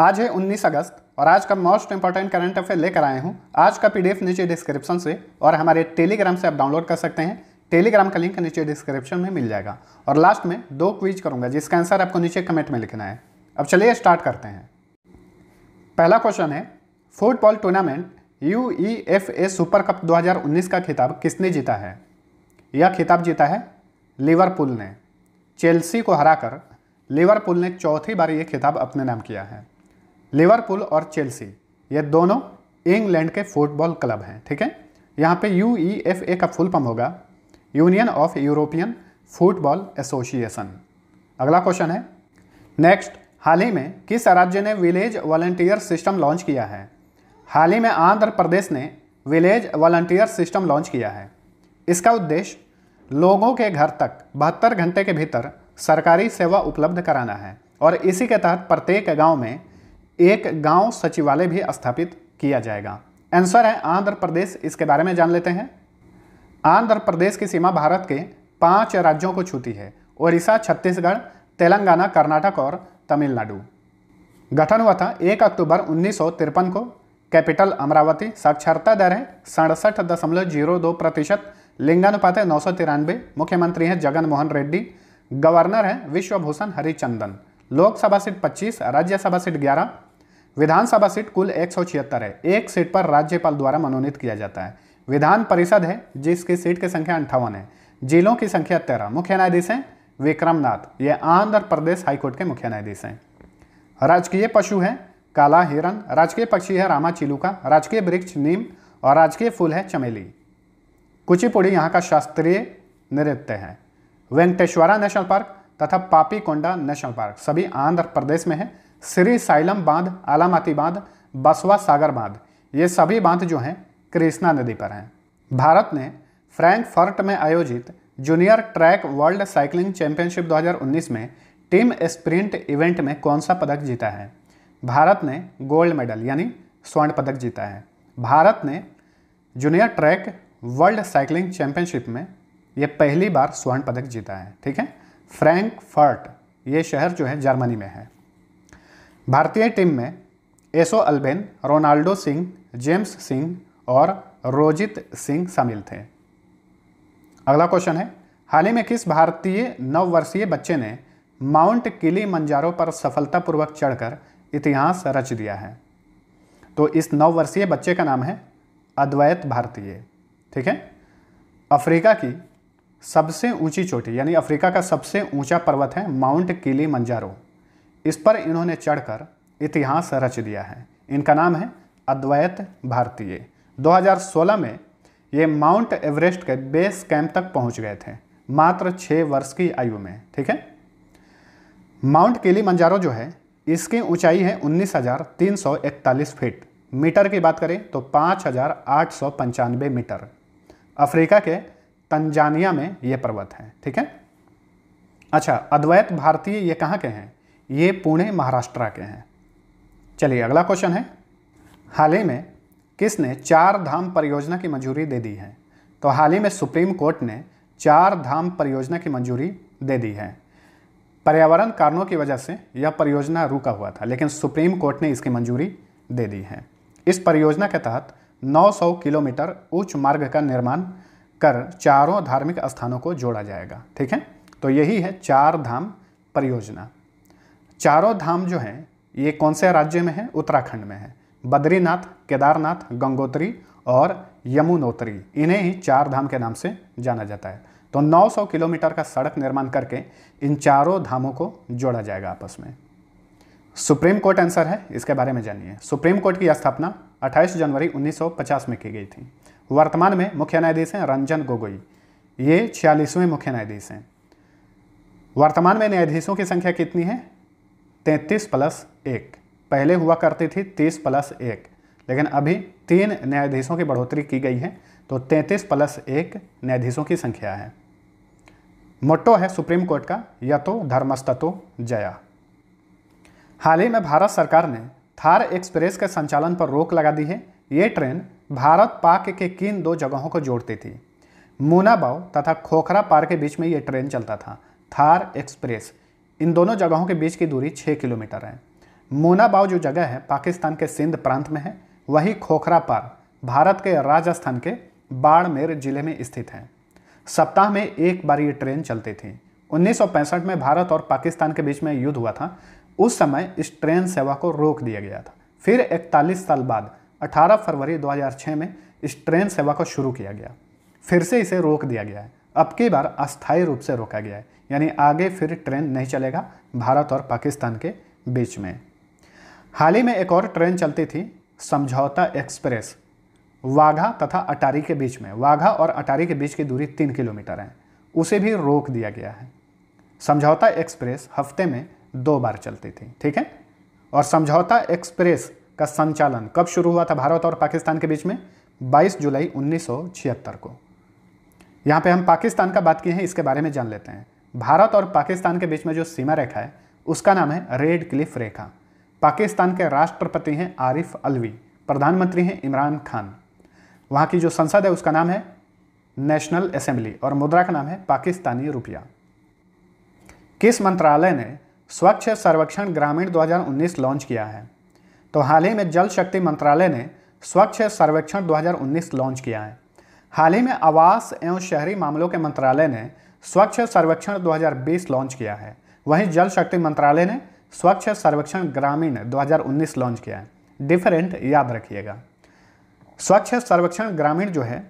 आज है 19 अगस्त और आज का मोस्ट इंपॉर्टेंट करंट अफेयर लेकर आए हूँ आज का पीडीएफ नीचे डिस्क्रिप्शन से और हमारे टेलीग्राम से आप डाउनलोड कर सकते हैं टेलीग्राम का लिंक नीचे डिस्क्रिप्शन में मिल जाएगा और लास्ट में दो क्विज करूंगा जिसका आंसर आपको नीचे कमेंट में लिखना है अब चलिए स्टार्ट करते हैं पहला क्वेश्चन है football tournament U E F A super cup 2019 का खिताब किसने जीता है यह खिताब जीता है लिवरपूल ने चेल्सी को हराकर लिवरपूल ने चौथी बार ये खिताब अपने नाम किया है लिवरपूल और चेल्सी ये दोनों इंग्लैंड के फुटबॉल क्लब हैं ठीक है यहाँ पे यू ई एफ ए का फुल फॉर्म होगा union of European football association अगला क्वेश्चन है नेक्स्ट हाल ही में किस राज्य ने विलेज वॉलंटियर सिस्टम लॉन्च किया है हाल ही में आंध्र प्रदेश ने विलेज वॉल्टियर सिस्टम लॉन्च किया है इसका उद्देश्य लोगों के घर तक बहत्तर घंटे के भीतर सरकारी सेवा उपलब्ध कराना है और इसी के तहत प्रत्येक गांव में एक गांव सचिवालय भी स्थापित किया जाएगा आंसर है आंध्र प्रदेश इसके बारे में जान लेते हैं आंध्र प्रदेश की सीमा भारत के पांच राज्यों को छूती है ओडिशा छत्तीसगढ़ तेलंगाना कर्नाटक और तमिलनाडु गठन हुआ था एक अक्टूबर उन्नीस को कैपिटल अमरावती साक्षरता दर है सड़सठ दशमलव जीरो दो प्रतिशत लिंगानुपात है नौ सौ मुख्यमंत्री हैं जगन मोहन रेड्डी गवर्नर हैं Vishwabhushan Harichandan Lok Sabha seat 25 Rajya Sabha seat 11 Vidhan Sabha seat कुल एक है एक सीट पर राज्यपाल द्वारा मनोनीत किया जाता है विधान परिषद है जिसकी सीट की संख्या अंठावन है जिलों की संख्या तेरह मुख्य न्यायाधीश हैं विक्रम नाथ ये आंध्र प्रदेश हाईकोर्ट के मुख्य न्यायाधीश हैं राजकीय पशु हैं काला हिरन राजकीय पक्षी है रामा चिलुका राजकीय वृक्ष नीम और राजकीय फूल है चमेली कुचिपुड़ी यहाँ का शास्त्रीय नृत्य है वेंकटेश्वरा नेशनल पार्क तथा पापीकोंडा नेशनल पार्क सभी आंध्र प्रदेश में है श्री साइलम बांध आलामती बांध बसवा सागर बांध ये सभी बांध जो हैं कृष्णा नदी पर हैं भारत ने फ्रैंकफर्ट में आयोजित junior track world cycling championship 2019 में टीम स्प्रिंट इवेंट में कौन सा पदक जीता है भारत ने गोल्ड मेडल यानी स्वर्ण पदक जीता है भारत ने junior track world cycling championship में ये पहली बार स्वर्ण पदक जीता है ठीक है फर्ट ये शहर जो है जर्मनी में है भारतीय टीम में एसो अल्बेन रोनाल्डो सिंह जेम्स सिंह और रोजित सिंह शामिल थे अगला क्वेश्चन है हाल ही में किस भारतीय नव वर्षीय बच्चे ने माउंट किली मंजारों पर सफलतापूर्वक चढ़कर इतिहास रच दिया है तो इस नौ वर्षीय बच्चे का नाम है अद्वैत भारतीय ठीक है अफ्रीका की सबसे ऊंची चोटी यानी अफ्रीका का सबसे ऊंचा पर्वत है माउंट किली मंजारो इस पर इन्होंने चढ़कर इतिहास रच दिया है इनका नाम है अद्वैत भारतीय 2016 में ये माउंट एवरेस्ट के बेस कैंप तक पहुंच गए थे मात्र छः वर्ष की आयु में ठीक है माउंट केली मंजारो जो है इसकी ऊंचाई है 19,341 फीट मीटर की बात करें तो पाँच मीटर अफ्रीका के तंजानिया में ये पर्वत हैं ठीक है अच्छा अद्वैत भारतीय ये कहाँ के हैं ये पुणे महाराष्ट्र के हैं चलिए अगला क्वेश्चन है हाल ही में किसने चार धाम परियोजना की मंजूरी दे दी है तो हाल ही में सुप्रीम कोर्ट ने चार धाम परियोजना की मंजूरी दे दी है पर्यावरण कारणों की वजह से यह परियोजना रुका हुआ था लेकिन सुप्रीम कोर्ट ने इसकी मंजूरी दे दी है इस परियोजना के तहत 900 किलोमीटर उच्च मार्ग का निर्माण कर चारों धार्मिक स्थानों को जोड़ा जाएगा ठीक है तो यही है चार धाम परियोजना चारों धाम जो हैं ये कौन से राज्य में है उत्तराखंड में है बद्रीनाथ केदारनाथ गंगोत्री और यमुनोत्री इन्हें ही चार धाम के नाम से जाना जाता है तो 900 किलोमीटर का सड़क निर्माण करके इन चारों धामों को जोड़ा जाएगा आपस में सुप्रीम कोर्ट आंसर है इसके बारे में जानिए सुप्रीम कोर्ट की स्थापना 28 जनवरी 1950 में की गई थी वर्तमान में मुख्य न्यायाधीश हैं रंजन गोगोई ये छियालीसवें मुख्य न्यायाधीश हैं वर्तमान में न्यायाधीशों की संख्या कितनी है तैंतीस प्लस एक पहले हुआ करती थी तीस प्लस एक लेकिन अभी तीन न्यायाधीशों की बढ़ोतरी की गई है तो तैंतीस प्लस एक न्यायाधीशों की संख्या है मोटो है सुप्रीम कोर्ट का यथो तो धर्मस्ततो जया हाल ही में भारत सरकार ने थार एक्सप्रेस के संचालन पर रोक लगा दी है ये ट्रेन भारत पाक के किन दो जगहों को जोड़ती थी मुनाबाव तथा खोखरा पार के बीच में ये ट्रेन चलता था थार एक्सप्रेस इन दोनों जगहों के बीच की दूरी छः किलोमीटर है मोनाबाव जो जगह है पाकिस्तान के सिंध प्रांत में है वही खोखरा पार भारत के राजस्थान के बाड़मेर जिले में स्थित है सप्ताह में एक बार ये ट्रेन चलती थी 1965 में भारत और पाकिस्तान के बीच में युद्ध हुआ था उस समय इस ट्रेन सेवा को रोक दिया गया था फिर 41 साल बाद 18 फरवरी 2006 में इस ट्रेन सेवा को शुरू किया गया फिर से इसे रोक दिया गया है अब की बार अस्थायी रूप से रोका गया है यानी आगे फिर ट्रेन नहीं चलेगा भारत और पाकिस्तान के बीच में हाल ही में एक और ट्रेन चलती थी समझौता एक्सप्रेस वाघा तथा अटारी के बीच में वाघा और अटारी के बीच की दूरी तीन किलोमीटर है उसे भी रोक दिया गया है समझौता एक्सप्रेस हफ्ते में दो बार चलती थी ठीक है और समझौता एक्सप्रेस का संचालन कब शुरू हुआ था भारत और पाकिस्तान के बीच में 22 जुलाई 1976 को यहाँ पे हम पाकिस्तान का बात किए हैं इसके बारे में जान लेते हैं भारत और पाकिस्तान के बीच में जो सीमा रेखा है उसका नाम है रेड क्लिफ रेखा पाकिस्तान के राष्ट्रपति हैं आरिफ अलवी प्रधानमंत्री हैं इमरान खान वहाँ की जो संसद है उसका नाम है नेशनल असेंबली और मुद्रा का नाम है पाकिस्तानी रुपया किस मंत्रालय ने स्वच्छ सर्वेक्षण ग्रामीण 2019 लॉन्च किया है तो हाल ही में जल शक्ति मंत्रालय ने स्वच्छ सर्वेक्षण 2019 लॉन्च किया है हाल ही में आवास एवं शहरी मामलों के मंत्रालय ने स्वच्छ सर्वेक्षण 2020 लॉन्च किया है वहीं जल शक्ति मंत्रालय ने स्वच्छ सर्वेक्षण ग्रामीण 2019 लॉन्च किया है डिफरेंट याद रखिएगा स्वच्छ सर्वेक्षण ग्रामीण जो है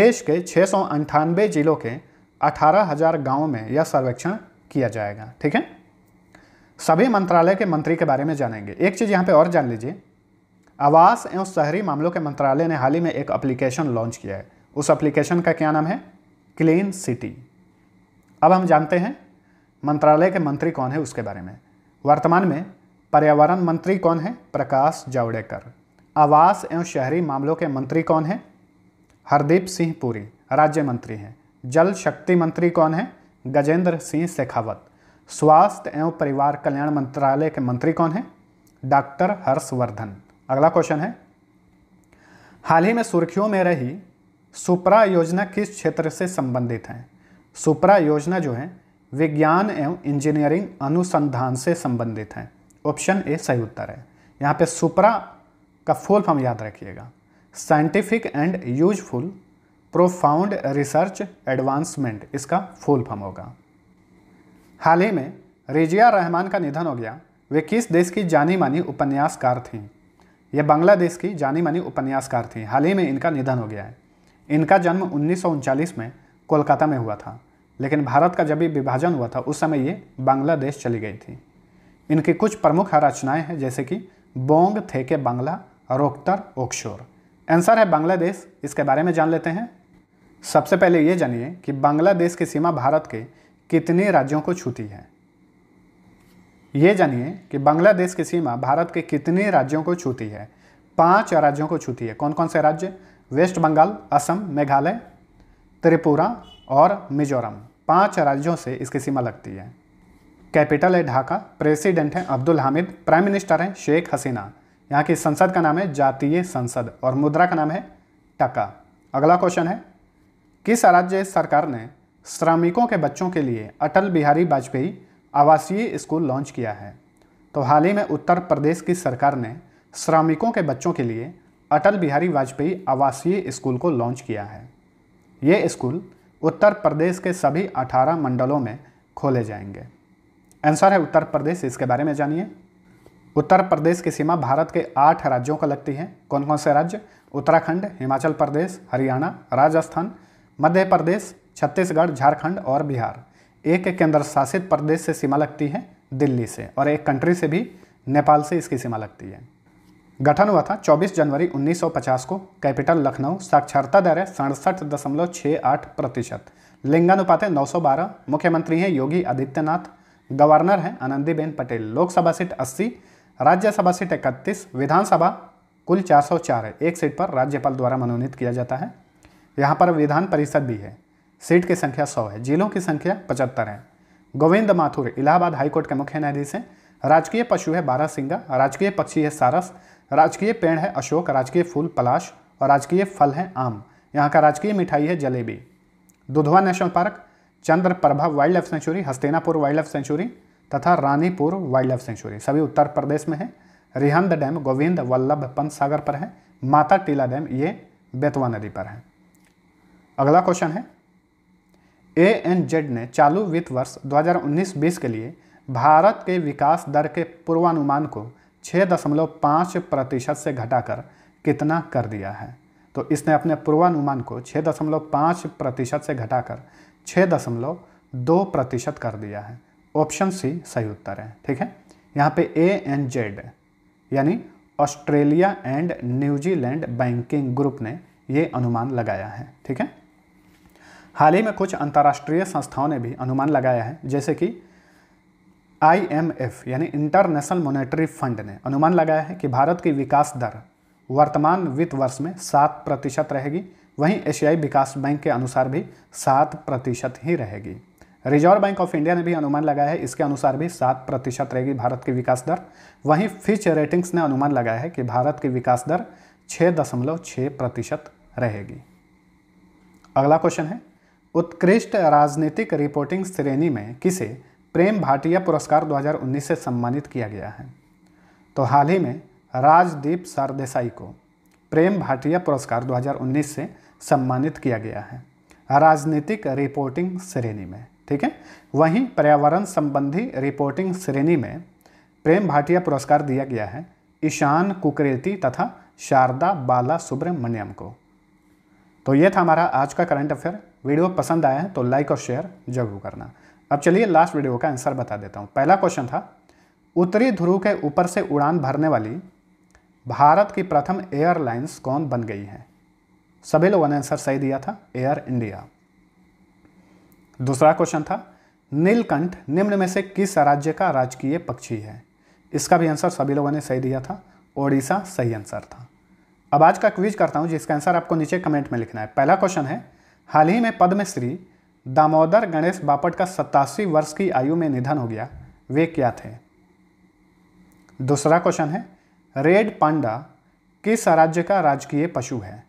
देश के छः जिलों के अठारह हज़ार में यह सर्वेक्षण किया जाएगा ठीक है सभी मंत्रालय के मंत्री के बारे में जानेंगे एक चीज़ यहाँ पे और जान लीजिए आवास एवं शहरी मामलों के मंत्रालय ने हाल ही में एक अप्लीकेशन लॉन्च किया है उस एप्लीकेशन का क्या नाम है क्लीन सिटी अब हम जानते हैं मंत्रालय के मंत्री कौन है उसके बारे में वर्तमान में पर्यावरण मंत्री कौन है प्रकाश जावड़ेकर आवास एवं शहरी मामलों के मंत्री कौन हैं हरदीप सिंह पुरी राज्य मंत्री हैं जल शक्ति मंत्री कौन है गजेंद्र सिंह शेखावत स्वास्थ्य एवं परिवार कल्याण मंत्रालय के मंत्री कौन हैं डॉक्टर हर्षवर्धन अगला क्वेश्चन है हाल ही में सुर्खियों में रही सुपरा योजना किस क्षेत्र से संबंधित है सुपरा योजना जो है विज्ञान एवं इंजीनियरिंग अनुसंधान से संबंधित है ऑप्शन ए सही उत्तर है यहाँ पे सुपरा का फुल फॉर्म याद रखिएगा scientific and useful profound research advancement इसका फुल फॉर्म होगा हाल ही में रेजिया रहमान का निधन हो गया वे किस देश की जानी मानी उपन्यासकार थीं यह बांग्लादेश की जानी मानी उपन्यासकार थीं हाल ही में इनका निधन हो गया है इनका जन्म उन्नीस में कोलकाता में हुआ था लेकिन भारत का जब भी विभाजन हुआ था उस समय ये बांग्लादेश चली गई थी इनकी कुछ प्रमुख रचनाएं हैं जैसे कि बोंग थे के बांग्ला रोकतर ओक्शोर आंसर है बांग्लादेश इसके बारे में जान लेते हैं सबसे पहले ये जानिए कि बांग्लादेश की सीमा भारत के कितने राज्यों को छूती है ये जानिए कि बांग्लादेश की सीमा भारत के कितने राज्यों को छूती है पांच राज्यों को छूती है कौन कौन से राज्य वेस्ट बंगाल असम मेघालय त्रिपुरा और मिजोरम पांच राज्यों से इसकी सीमा लगती है कैपिटल है ढाका प्रेसिडेंट है अब्दुल हामिद प्राइम मिनिस्टर हैं शेख हसीना यहाँ की संसद का नाम है जातीय संसद और मुद्रा का नाम है टका अगला क्वेश्चन है किस राज्य सरकार ने श्रमिकों के बच्चों के लिए अटल बिहारी वाजपेयी आवासीय स्कूल लॉन्च किया है तो हाल ही में उत्तर प्रदेश की सरकार ने श्रमिकों के बच्चों के लिए अटल बिहारी वाजपेयी आवासीय स्कूल को लॉन्च किया है ये स्कूल उत्तर प्रदेश के सभी 18 मंडलों में खोले जाएंगे आंसर है उत्तर प्रदेश इसके बारे में जानिए उत्तर प्रदेश की सीमा भारत के आठ राज्यों को लगती है कौन कौन से राज्य उत्तराखंड हिमाचल प्रदेश हरियाणा राजस्थान मध्य प्रदेश छत्तीसगढ़ झारखंड और बिहार एक केंद्र शासित प्रदेश से सीमा लगती है दिल्ली से और एक कंट्री से भी नेपाल से इसकी सीमा लगती है गठन हुआ था 24 जनवरी 1950 को कैपिटल लखनऊ साक्षरता दर है सड़सठ दशमलव छः आठ प्रतिशत है 912 मुख्यमंत्री हैं योगी आदित्यनाथ गवर्नर हैं आनंदीबेन पटेल लोकसभा सीट 80 राज्यसभा सीट 31 विधानसभा कुल 404 है एक सीट पर राज्यपाल द्वारा मनोनीत किया जाता है यहाँ पर विधान परिषद भी है सीट की संख्या सौ है जिलों की संख्या पचहत्तर है गोविंद माथुर इलाहाबाद हाईकोर्ट के मुख्य न्यायाधीश हैं राजकीय पशु है बारह सिंगा राजकीय पक्षी है सारस राजकीय पेड़ है अशोक राजकीय फूल पलाश और राजकीय फल है आम यहाँ का राजकीय मिठाई है jalebi Dudhwa National Park Chandra Prabha Wild Life Sanctuary Hastinapur Wild Life Sanctuary तथा रानीपुर वाइल्ड लाइफ सेंचुरी सभी उत्तर प्रदेश में है रिहंद डैम गोविंद वल्लभ पंत सागर पर है माता टीला डैम ये बेतवा नदी पर है अगला क्वेश्चन है ए एन जेड ने चालू वित्त वर्ष 2019-20 के लिए भारत के विकास दर के पूर्वानुमान को 6.5 प्रतिशत से घटाकर कितना कर दिया है तो इसने अपने पूर्वानुमान को 6.5 प्रतिशत से घटाकर 6.2 प्रतिशत कर दिया है ऑप्शन सी सही उत्तर है ठीक है यहाँ पे ए एन जेड यानी Australia and New Zealand banking group ने ये अनुमान लगाया है ठीक है हाल ही में कुछ अंतर्राष्ट्रीय संस्थाओं ने भी अनुमान लगाया है जैसे कि आईएमएफ यानी इंटरनेशनल मॉनेटरी फंड ने अनुमान लगाया है कि भारत की विकास दर वर्तमान वित्त वर्ष में सात प्रतिशत रहेगी वहीं एशियाई विकास बैंक के अनुसार भी सात प्रतिशत ही रहेगी रिजर्व बैंक ऑफ इंडिया ने भी अनुमान लगाया है इसके अनुसार भी सात प्रतिशत रहेगी भारत की विकास दर वहीं फिच रेटिंग्स ने अनुमान लगाया है कि भारत की विकास दर छः दशमलव छः प्रतिशत रहेगी अगला क्वेश्चन है उत्कृष्ट राजनीतिक रिपोर्टिंग श्रेणी में किसे प्रेम भाटिया पुरस्कार 2019 से सम्मानित किया गया है तो हाल ही में राजदीप सरदेसाई को प्रेम भाटिया पुरस्कार 2019 से सम्मानित किया गया है राजनीतिक रिपोर्टिंग श्रेणी में ठीक है वहीं पर्यावरण संबंधी रिपोर्टिंग श्रेणी में प्रेम भाटिया पुरस्कार दिया गया है ईशान कुकरेती तथा शारदा बाला सुब्रमण्यम को तो ये था हमारा आज का करंट अफेयर वीडियो पसंद आया है तो लाइक और शेयर जरूर करना अब चलिए लास्ट वीडियो का आंसर बता देता हूँ पहला क्वेश्चन था उत्तरी ध्रुव के ऊपर से उड़ान भरने वाली भारत की प्रथम एयरलाइंस कौन बन गई है सभी लोगों ने आंसर सही दिया था एयर इंडिया दूसरा क्वेश्चन था नीलकंठ निम्न में से किस राज्य का राजकीय पक्षी है इसका भी आंसर सभी लोगों ने सही दिया था ओडिशा सही आंसर था अब आज का क्विज करता हूं जिसका आंसर आपको नीचे कमेंट में लिखना है पहला क्वेश्चन है हाल ही में पद्मश्री दामोदर गणेश बापट का सतासी वर्ष की आयु में निधन हो गया वे क्या थे दूसरा क्वेश्चन है रेड पांडा किस राज्य का राजकीय पशु है